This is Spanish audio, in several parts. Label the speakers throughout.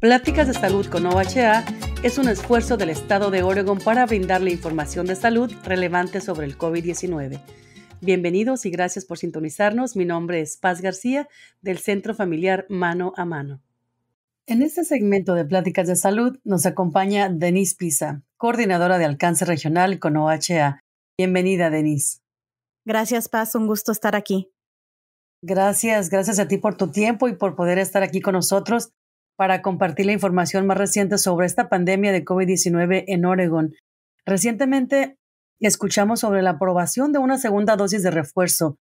Speaker 1: Pláticas de Salud con OHA es un esfuerzo del Estado de Oregon para brindarle información de salud relevante sobre el COVID-19. Bienvenidos y gracias por sintonizarnos. Mi nombre es Paz García del Centro Familiar Mano a Mano. En este segmento de Pláticas de Salud nos acompaña Denise Pisa, coordinadora de alcance regional con OHA. Bienvenida, Denise. Gracias, Paz. Un gusto estar aquí. Gracias, gracias a ti por tu tiempo y por poder estar aquí con nosotros para compartir la información más reciente sobre esta pandemia de COVID-19 en Oregon. Recientemente escuchamos sobre la aprobación de una segunda dosis de refuerzo.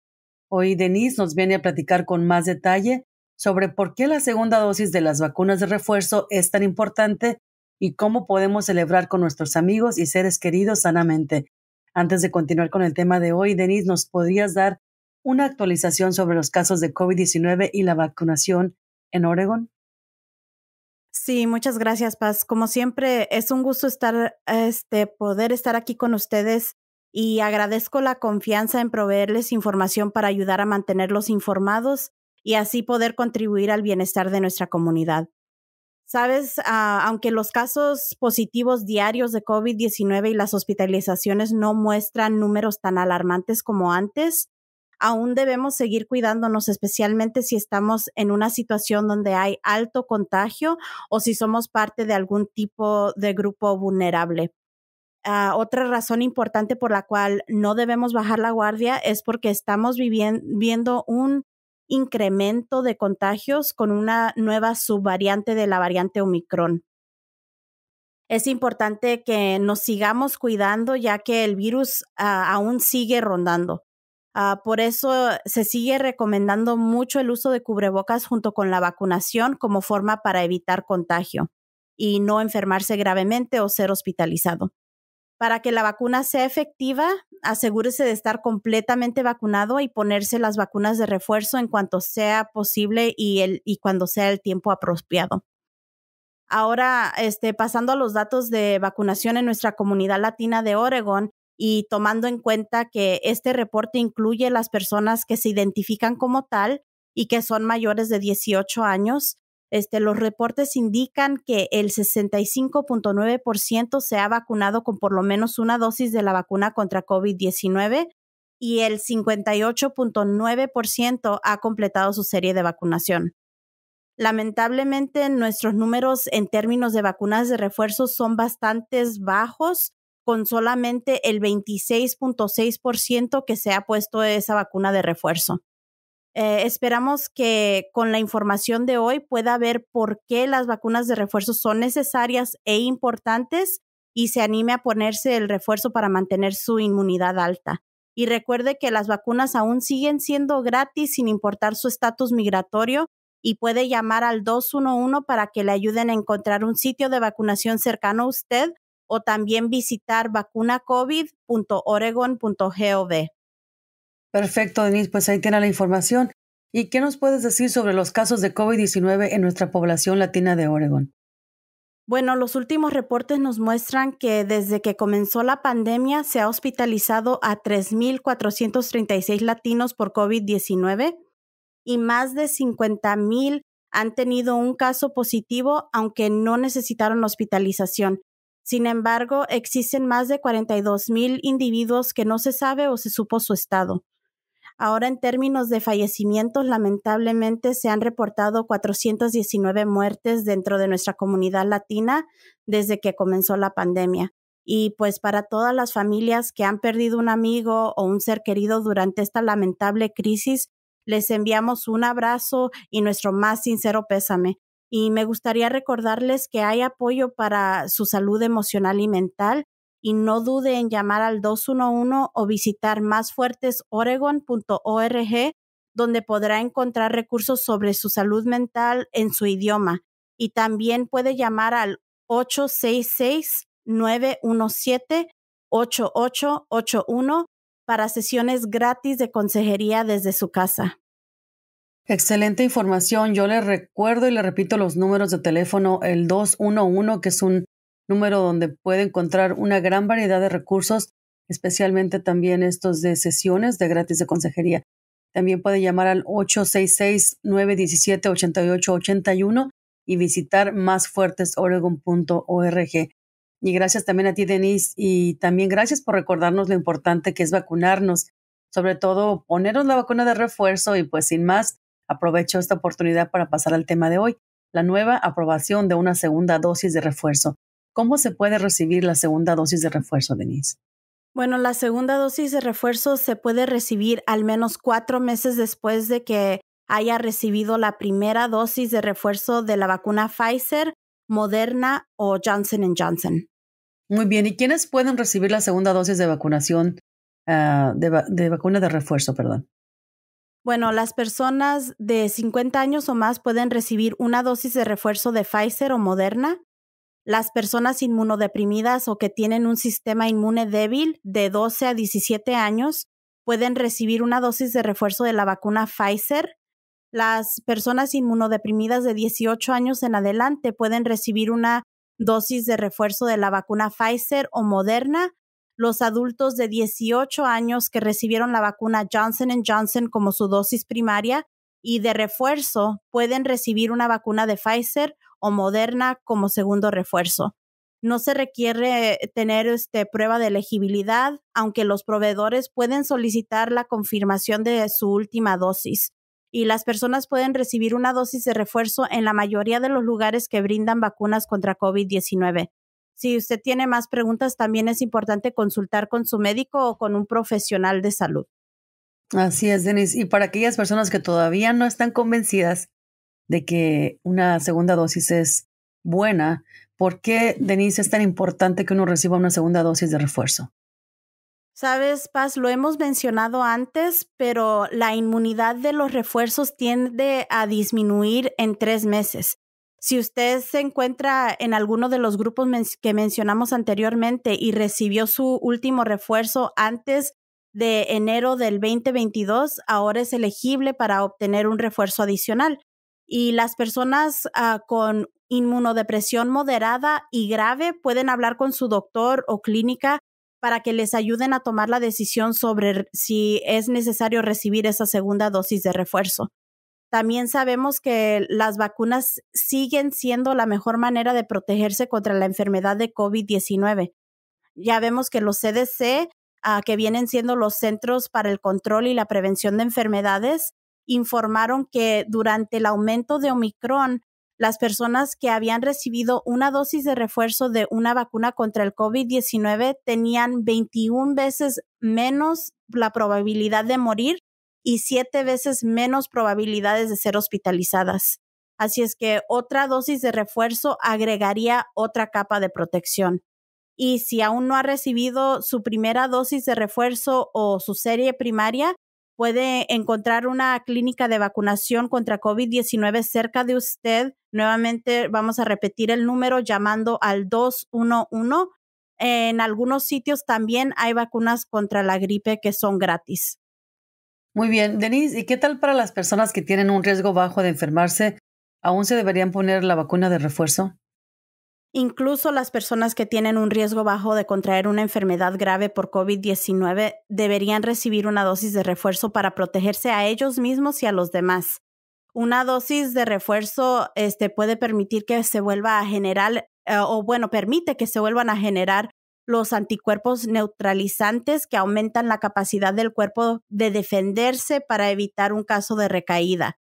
Speaker 1: Hoy Denise nos viene a platicar con más detalle sobre por qué la segunda dosis de las vacunas de refuerzo es tan importante y cómo podemos celebrar con nuestros amigos y seres queridos sanamente. Antes de continuar con el tema de hoy, Denis, ¿nos podrías dar una actualización sobre los casos de COVID-19 y la vacunación en Oregon?
Speaker 2: Sí, muchas gracias, Paz. Como siempre, es un gusto estar, este, poder estar aquí con ustedes y agradezco la confianza en proveerles información para ayudar a mantenerlos informados y así poder contribuir al bienestar de nuestra comunidad. Sabes, ah, aunque los casos positivos diarios de COVID-19 y las hospitalizaciones no muestran números tan alarmantes como antes, aún debemos seguir cuidándonos, especialmente si estamos en una situación donde hay alto contagio o si somos parte de algún tipo de grupo vulnerable. Ah, otra razón importante por la cual no debemos bajar la guardia es porque estamos viviendo un incremento de contagios con una nueva subvariante de la variante Omicron. Es importante que nos sigamos cuidando ya que el virus ah, aún sigue rondando. Ah, por eso se sigue recomendando mucho el uso de cubrebocas junto con la vacunación como forma para evitar contagio y no enfermarse gravemente o ser hospitalizado. Para que la vacuna sea efectiva, asegúrese de estar completamente vacunado y ponerse las vacunas de refuerzo en cuanto sea posible y, y cuando sea el tiempo apropiado. Ahora, este, pasando a los datos de vacunación en nuestra comunidad latina de Oregon y tomando en cuenta que este reporte incluye las personas que se identifican como tal y que son mayores de 18 años, este, los reportes indican que el 65.9% se ha vacunado con por lo menos una dosis de la vacuna contra COVID-19 y el 58.9% ha completado su serie de vacunación. Lamentablemente, nuestros números en términos de vacunas de refuerzo son bastante bajos, con solamente el 26.6% que se ha puesto esa vacuna de refuerzo. Eh, esperamos que con la información de hoy pueda ver por qué las vacunas de refuerzo son necesarias e importantes y se anime a ponerse el refuerzo para mantener su inmunidad alta. Y recuerde que las vacunas aún siguen siendo gratis sin importar su estatus migratorio y puede llamar al 211 para que le ayuden a encontrar un sitio de vacunación cercano a usted o también visitar vacunacovid.oregon.gov.
Speaker 1: Perfecto, Denise, pues ahí tiene la información. ¿Y qué nos puedes decir sobre los casos de COVID-19 en nuestra población latina de Oregon? Bueno,
Speaker 2: los últimos reportes nos muestran que desde que comenzó la pandemia se ha hospitalizado a 3.436 latinos por COVID-19 y más de 50.000 han tenido un caso positivo, aunque no necesitaron hospitalización. Sin embargo, existen más de 42.000 individuos que no se sabe o se supo su estado. Ahora en términos de fallecimientos, lamentablemente se han reportado 419 muertes dentro de nuestra comunidad latina desde que comenzó la pandemia. Y pues para todas las familias que han perdido un amigo o un ser querido durante esta lamentable crisis, les enviamos un abrazo y nuestro más sincero pésame. Y me gustaría recordarles que hay apoyo para su salud emocional y mental y no dude en llamar al 211 o visitar másfuertesoregon.org, donde podrá encontrar recursos sobre su salud mental en su idioma. Y también puede llamar al 866-917-8881 para sesiones gratis de consejería desde su casa.
Speaker 1: Excelente información. Yo le recuerdo y le repito los números de teléfono, el 211, que es un número donde puede encontrar una gran variedad de recursos, especialmente también estos de sesiones de gratis de consejería. También puede llamar al 866-917-8881 y visitar másfuertesoregon.org. Y gracias también a ti, Denise, y también gracias por recordarnos lo importante que es vacunarnos, sobre todo ponernos la vacuna de refuerzo y pues sin más, aprovecho esta oportunidad para pasar al tema de hoy, la nueva aprobación de una segunda dosis de refuerzo. ¿Cómo se puede recibir la segunda dosis de refuerzo, Denise?
Speaker 2: Bueno, la segunda dosis de refuerzo se puede recibir al menos cuatro meses después de que haya recibido la primera dosis de refuerzo de la vacuna Pfizer, Moderna o
Speaker 1: Johnson Johnson. Muy bien, ¿y quiénes pueden recibir la segunda dosis de vacunación, ah, de vacuna de refuerzo, perdón?
Speaker 2: Bueno, las personas de 50 años o más pueden recibir una dosis de refuerzo de Pfizer o Moderna las personas inmunodeprimidas o que tienen un sistema inmune débil de 12 a 17 años pueden recibir una dosis de refuerzo de la vacuna Pfizer. Las personas inmunodeprimidas de 18 años en adelante pueden recibir una dosis de refuerzo de la vacuna Pfizer o Moderna. Los adultos de 18 años que recibieron la vacuna Johnson ⁇ Johnson como su dosis primaria y de refuerzo pueden recibir una vacuna de Pfizer o Moderna como segundo refuerzo. No se requiere tener este, prueba de elegibilidad, aunque los proveedores pueden solicitar la confirmación de su última dosis. Y las personas pueden recibir una dosis de refuerzo en la mayoría de los lugares que brindan vacunas contra COVID-19. Si usted tiene más preguntas, también es importante consultar con su médico o con un
Speaker 1: profesional de salud. Así es, Denise. Y para aquellas personas que todavía no están convencidas de que una segunda dosis es buena, ¿por qué, Denise, es tan importante que uno reciba una segunda dosis de refuerzo?
Speaker 2: Sabes, Paz, lo hemos mencionado antes, pero la inmunidad de los refuerzos tiende a disminuir en tres meses. Si usted se encuentra en alguno de los grupos que mencionamos anteriormente y recibió su último refuerzo antes de enero del 2022, ahora es elegible para obtener un refuerzo adicional y las personas ah, con inmunodepresión moderada y grave pueden hablar con su doctor o clínica para que les ayuden a tomar la decisión sobre si es necesario recibir esa segunda dosis de refuerzo. También sabemos que las vacunas siguen siendo la mejor manera de protegerse contra la enfermedad de COVID-19. Ya vemos que los CDC, ah, que vienen siendo los Centros para el Control y la Prevención de Enfermedades, informaron que durante el aumento de Omicron, las personas que habían recibido una dosis de refuerzo de una vacuna contra el COVID-19 tenían 21 veces menos la probabilidad de morir y siete veces menos probabilidades de ser hospitalizadas. Así es que otra dosis de refuerzo agregaría otra capa de protección. Y si aún no ha recibido su primera dosis de refuerzo o su serie primaria, puede encontrar una clínica de vacunación contra COVID-19 cerca de usted. Nuevamente vamos a repetir el número llamando al 211. En algunos sitios también hay vacunas contra la
Speaker 1: gripe que son gratis. Muy bien, Denise, ¿y qué tal para las personas que tienen un riesgo bajo de enfermarse? ¿Aún se deberían poner la vacuna de refuerzo?
Speaker 2: Incluso las personas que tienen un riesgo bajo de contraer una enfermedad grave por COVID-19 deberían recibir una dosis de refuerzo para protegerse a ellos mismos y a los demás. Una dosis de refuerzo este, puede permitir que se vuelva a generar, eh, o bueno, permite que se vuelvan a generar los anticuerpos neutralizantes que aumentan la capacidad del cuerpo de defenderse para evitar un caso de recaída.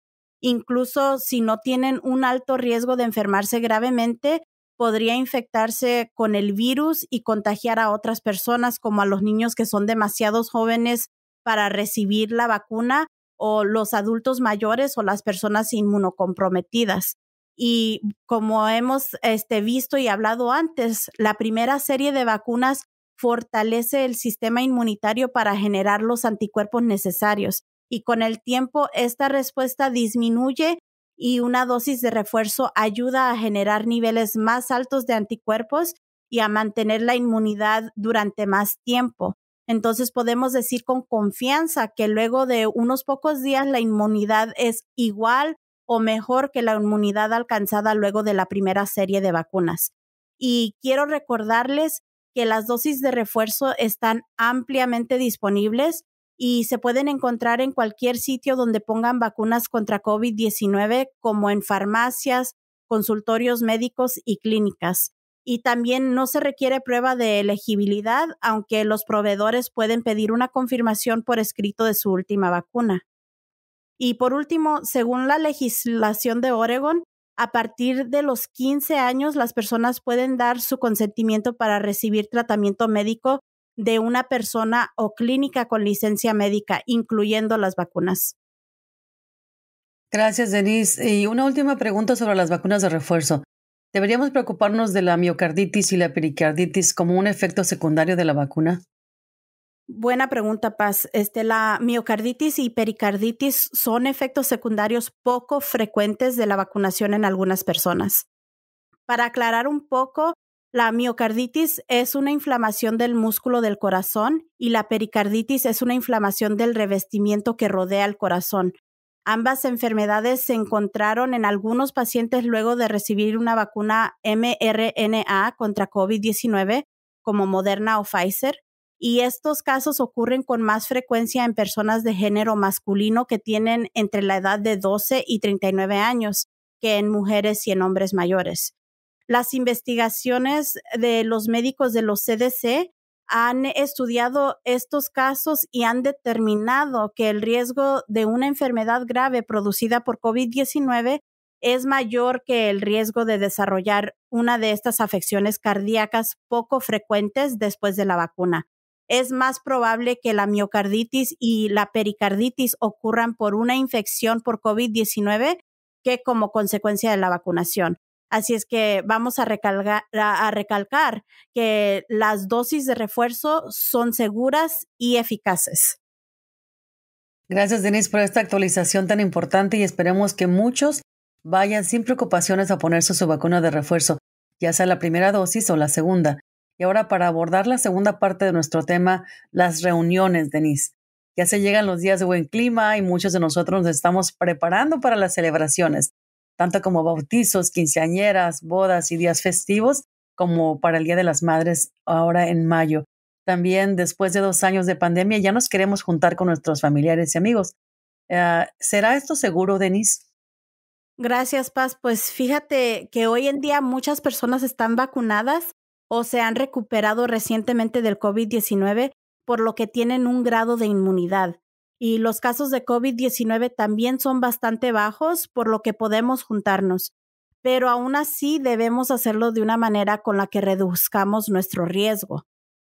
Speaker 2: Incluso si no tienen un alto riesgo de enfermarse gravemente, podría infectarse con el virus y contagiar a otras personas, como a los niños que son demasiados jóvenes para recibir la vacuna o los adultos mayores o las personas inmunocomprometidas. Y como hemos este, visto y hablado antes, la primera serie de vacunas fortalece el sistema inmunitario para generar los anticuerpos necesarios. Y con el tiempo, esta respuesta disminuye y una dosis de refuerzo ayuda a generar niveles más altos de anticuerpos y a mantener la inmunidad durante más tiempo. Entonces podemos decir con confianza que luego de unos pocos días la inmunidad es igual o mejor que la inmunidad alcanzada luego de la primera serie de vacunas. Y quiero recordarles que las dosis de refuerzo están ampliamente disponibles y se pueden encontrar en cualquier sitio donde pongan vacunas contra COVID-19, como en farmacias, consultorios médicos y clínicas. Y también no se requiere prueba de elegibilidad, aunque los proveedores pueden pedir una confirmación por escrito de su última vacuna. Y por último, según la legislación de Oregon, a partir de los 15 años las personas pueden dar su consentimiento para recibir tratamiento médico de una persona o clínica con licencia médica, incluyendo
Speaker 1: las vacunas. Gracias, Denise. Y una última pregunta sobre las vacunas de refuerzo. ¿Deberíamos preocuparnos de la miocarditis y la pericarditis como un efecto secundario de la vacuna?
Speaker 2: Buena pregunta, Paz. Este, la miocarditis y pericarditis son efectos secundarios poco frecuentes de la vacunación en algunas personas. Para aclarar un poco, la miocarditis es una inflamación del músculo del corazón y la pericarditis es una inflamación del revestimiento que rodea el corazón. Ambas enfermedades se encontraron en algunos pacientes luego de recibir una vacuna mRNA contra COVID-19 como Moderna o Pfizer, y estos casos ocurren con más frecuencia en personas de género masculino que tienen entre la edad de 12 y 39 años que en mujeres y en hombres mayores. Las investigaciones de los médicos de los CDC han estudiado estos casos y han determinado que el riesgo de una enfermedad grave producida por COVID-19 es mayor que el riesgo de desarrollar una de estas afecciones cardíacas poco frecuentes después de la vacuna. Es más probable que la miocarditis y la pericarditis ocurran por una infección por COVID-19 que como consecuencia de la vacunación. Así es que vamos a, recalcar que las dosis de refuerzo son seguras y
Speaker 1: eficaces. Gracias, Denise, por esta actualización tan importante y esperemos que muchos vayan sin preocupaciones a ponerse su vacuna de refuerzo, ya sea la primera dosis o la segunda. Y ahora para abordar la segunda parte de nuestro tema, las reuniones, Denise. Ya se llegan los días de buen clima y muchos de nosotros nos estamos preparando para las celebraciones tanto como bautizos, quinceañeras, bodas y días festivos, como para el Día de las Madres ahora en mayo. También después de dos años de pandemia ya nos queremos juntar con nuestros familiares y amigos. Ah, ¿Será esto seguro, Denise? Gracias, Paz. Pues fíjate que hoy en día muchas personas están vacunadas
Speaker 2: o se han recuperado recientemente del COVID-19, por lo que tienen un grado de inmunidad y los casos de COVID-19 también son bastante bajos, por lo que podemos juntarnos. Pero aún así debemos hacerlo de una manera con la que reduzcamos nuestro riesgo.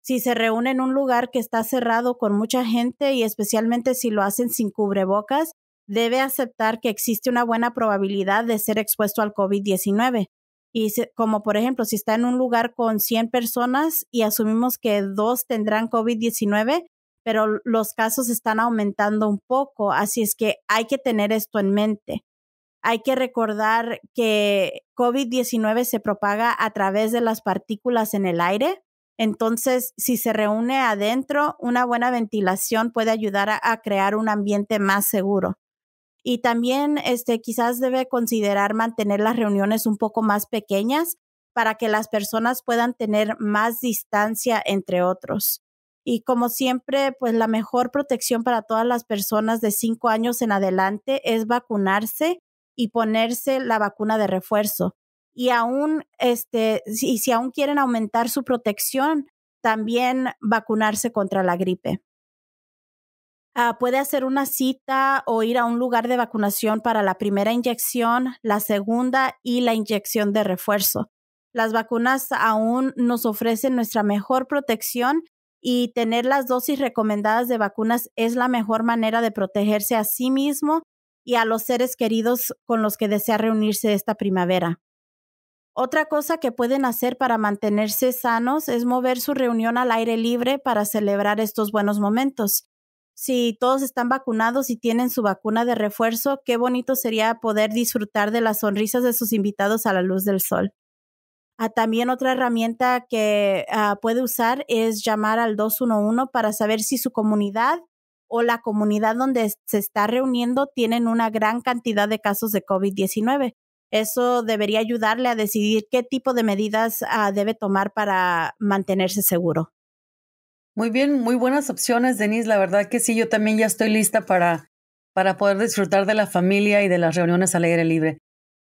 Speaker 2: Si se reúne en un lugar que está cerrado con mucha gente y especialmente si lo hacen sin cubrebocas, debe aceptar que existe una buena probabilidad de ser expuesto al COVID-19. Y como por ejemplo, si está en un lugar con 100 personas y asumimos que dos tendrán COVID-19, pero los casos están aumentando un poco, así es que hay que tener esto en mente. Hay que recordar que COVID-19 se propaga a través de las partículas en el aire, entonces si se reúne adentro, una buena ventilación puede ayudar a, crear un ambiente más seguro. Y también este, quizás debe considerar mantener las reuniones un poco más pequeñas para que las personas puedan tener más distancia entre otros. Y como siempre, pues la mejor protección para todas las personas de cinco años en adelante es vacunarse y ponerse la vacuna de refuerzo. Y aún, este, y si aún quieren aumentar su protección, también vacunarse contra la gripe. Ah, puede hacer una cita o ir a un lugar de vacunación para la primera inyección, la segunda y la inyección de refuerzo. Las vacunas aún nos ofrecen nuestra mejor protección y tener las dosis recomendadas de vacunas es la mejor manera de protegerse a sí mismo y a los seres queridos con los que desea reunirse esta primavera. Otra cosa que pueden hacer para mantenerse sanos es mover su reunión al aire libre para celebrar estos buenos momentos. Si todos están vacunados y tienen su vacuna de refuerzo, qué bonito sería poder disfrutar de las sonrisas de sus invitados a la luz del sol. Ah, también otra herramienta que ah, puede usar es llamar al 211 para saber si su comunidad o la comunidad donde se está reuniendo tienen una gran cantidad de casos de COVID-19. Eso debería ayudarle a decidir qué tipo de medidas ah, debe
Speaker 1: tomar para mantenerse seguro. Muy bien, muy buenas opciones, Denise. La verdad que sí, yo también ya estoy lista para, para poder disfrutar de la familia y de las reuniones al aire libre.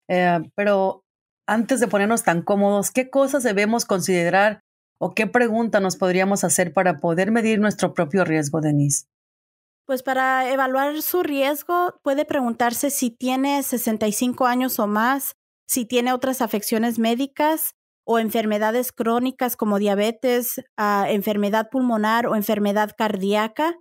Speaker 1: Eh, pero antes de ponernos tan cómodos, ¿qué cosas debemos considerar o qué pregunta nos podríamos hacer para poder medir nuestro propio riesgo, Denise?
Speaker 2: Pues para evaluar su riesgo puede preguntarse si tiene 65 años o más, si tiene otras afecciones médicas o enfermedades crónicas como diabetes, ah, enfermedad pulmonar o enfermedad cardíaca,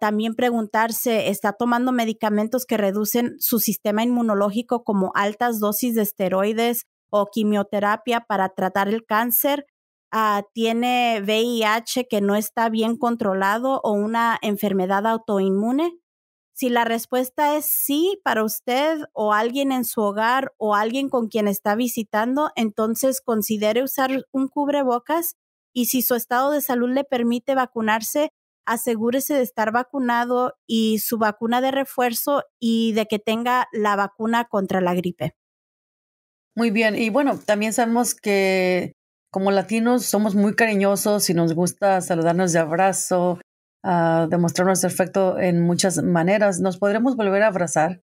Speaker 2: también preguntarse, ¿está tomando medicamentos que reducen su sistema inmunológico como altas dosis de esteroides o quimioterapia para tratar el cáncer? Ah, ¿Tiene VIH que no está bien controlado o una enfermedad autoinmune? Si la respuesta es sí para usted o alguien en su hogar o alguien con quien está visitando, entonces considere usar un cubrebocas y si su estado de salud le permite vacunarse, asegúrese de estar vacunado y su vacuna de refuerzo y de que tenga la vacuna contra la gripe.
Speaker 1: Muy bien, y bueno, también sabemos que como latinos somos muy cariñosos y nos gusta saludarnos de abrazo, demostrarnos ah, demostrar afecto en muchas maneras. ¿Nos podremos volver a abrazar?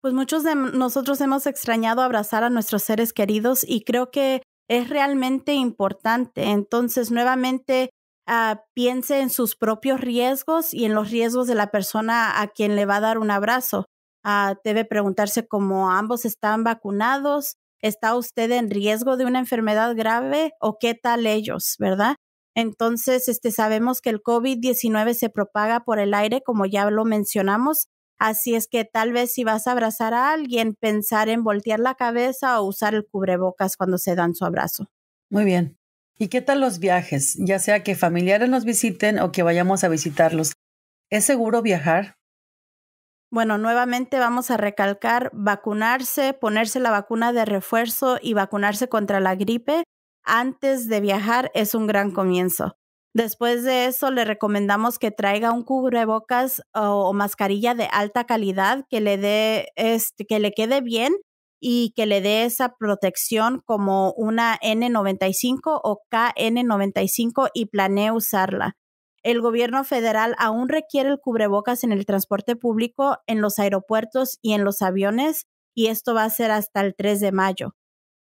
Speaker 1: Pues muchos de
Speaker 2: nosotros hemos extrañado abrazar a nuestros seres queridos y creo que es realmente importante. Entonces, nuevamente, Ah, piense en sus propios riesgos y en los riesgos de la persona a quien le va a dar un abrazo. Ah, debe preguntarse cómo ambos están vacunados, está usted en riesgo de una enfermedad grave o qué tal ellos, ¿verdad? Entonces, este, sabemos que el COVID-19 se propaga por el aire, como ya lo mencionamos, así es que tal vez si vas a abrazar a alguien, pensar en voltear la cabeza o usar el cubrebocas cuando se dan su abrazo.
Speaker 1: Muy bien. ¿Y qué tal los viajes? Ya sea que familiares nos visiten o que vayamos a visitarlos. ¿Es seguro viajar?
Speaker 2: Bueno, nuevamente vamos a recalcar vacunarse, ponerse la vacuna de refuerzo y vacunarse contra la gripe antes de viajar es un gran comienzo. Después de eso, le recomendamos que traiga un cubrebocas o, mascarilla de alta calidad que le dé, este, que le quede bien y que le dé esa protección como una N95 o KN95 y planee usarla. El gobierno federal aún requiere el cubrebocas en el transporte público, en los aeropuertos y en los aviones, y esto va a ser hasta el 3 de mayo.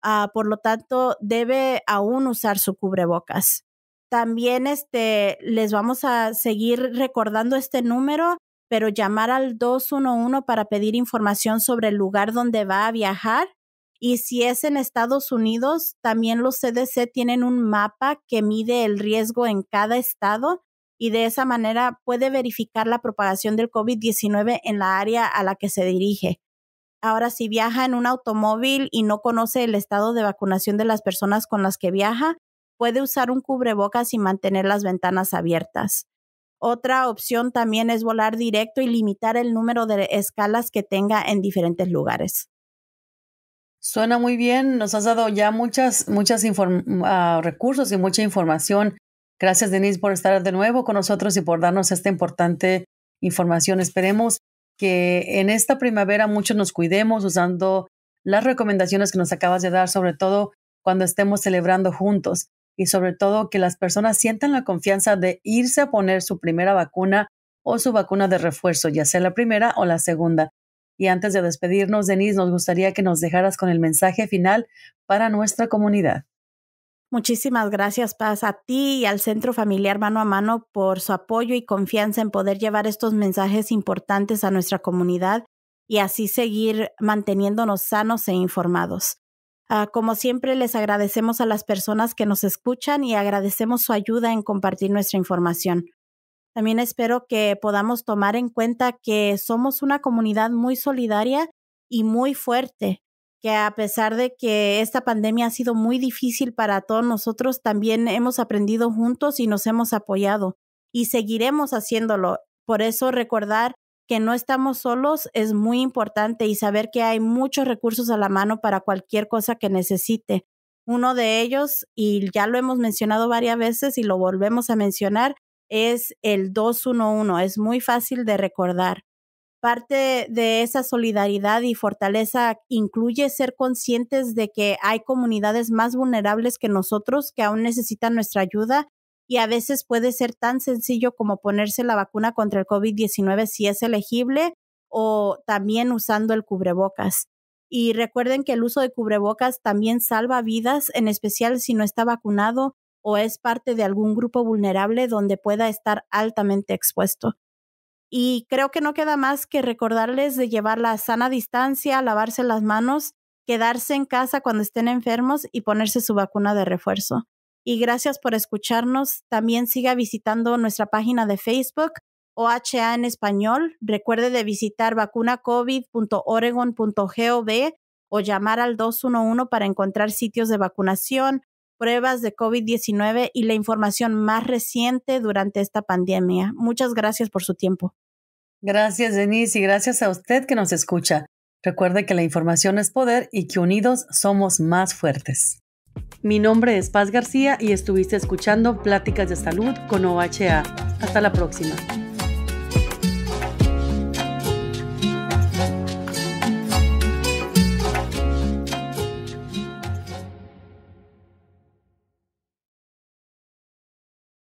Speaker 2: Ah, por lo tanto, debe aún usar su cubrebocas. También este, les vamos a seguir recordando este número pero llamar al 211 para pedir información sobre el lugar donde va a viajar. Y si es en Estados Unidos, también los CDC tienen un mapa que mide el riesgo en cada estado y de esa manera puede verificar la propagación del COVID-19 en la área a la que se dirige. Ahora, si viaja en un automóvil y no conoce el estado de vacunación de las personas con las que viaja, puede usar un cubrebocas y mantener las ventanas abiertas. Otra opción también es volar directo y limitar el número de escalas que tenga en diferentes lugares.
Speaker 1: Suena muy bien, nos has dado ya muchas, muchas ah, recursos y mucha información. Gracias, Denise, por estar de nuevo con nosotros y por darnos esta importante información. Esperemos que en esta primavera muchos nos cuidemos usando las recomendaciones que nos acabas de dar, sobre todo cuando estemos celebrando juntos y sobre todo que las personas sientan la confianza de irse a poner su primera vacuna o su vacuna de refuerzo, ya sea la primera o la segunda. Y antes de despedirnos, Denise, nos gustaría que nos dejaras con el mensaje final para nuestra comunidad.
Speaker 2: Muchísimas gracias, Paz, a ti y al Centro Familiar Mano a Mano por su apoyo y confianza en poder llevar estos mensajes importantes a nuestra comunidad y así seguir manteniéndonos sanos e informados. Ah, como siempre, les agradecemos a las personas que nos escuchan y agradecemos su ayuda en compartir nuestra información. También espero que podamos tomar en cuenta que somos una comunidad muy solidaria y muy fuerte, que a pesar de que esta pandemia ha sido muy difícil para todos nosotros, también hemos aprendido juntos y nos hemos apoyado y seguiremos haciéndolo. Por eso recordar que no estamos solos es muy importante y saber que hay muchos recursos a la mano para cualquier cosa que necesite. Uno de ellos, y ya lo hemos mencionado varias veces y lo volvemos a mencionar, es el 211. Es muy fácil de recordar. Parte de esa solidaridad y fortaleza incluye ser conscientes de que hay comunidades más vulnerables que nosotros que aún necesitan nuestra ayuda y a veces puede ser tan sencillo como ponerse la vacuna contra el COVID-19 si es elegible o también usando el cubrebocas. Y recuerden que el uso de cubrebocas también salva vidas, en especial si no está vacunado o es parte de algún grupo vulnerable donde pueda estar altamente expuesto. Y creo que no queda más que recordarles de llevar la sana distancia, lavarse las manos, quedarse en casa cuando estén enfermos y ponerse su vacuna de refuerzo y gracias por escucharnos. También siga visitando nuestra página de Facebook, OHA en español. Recuerde de visitar vacunacovid.oregon.gov o llamar al 211 para encontrar sitios de vacunación, pruebas de COVID-19 y la información más reciente durante esta pandemia. Muchas gracias
Speaker 1: por su tiempo. Gracias, Denise, y gracias a usted que nos escucha. Recuerde que la información es poder y que unidos somos más fuertes. Mi nombre es Paz García y estuviste escuchando Pláticas de Salud con OHA. Hasta la próxima.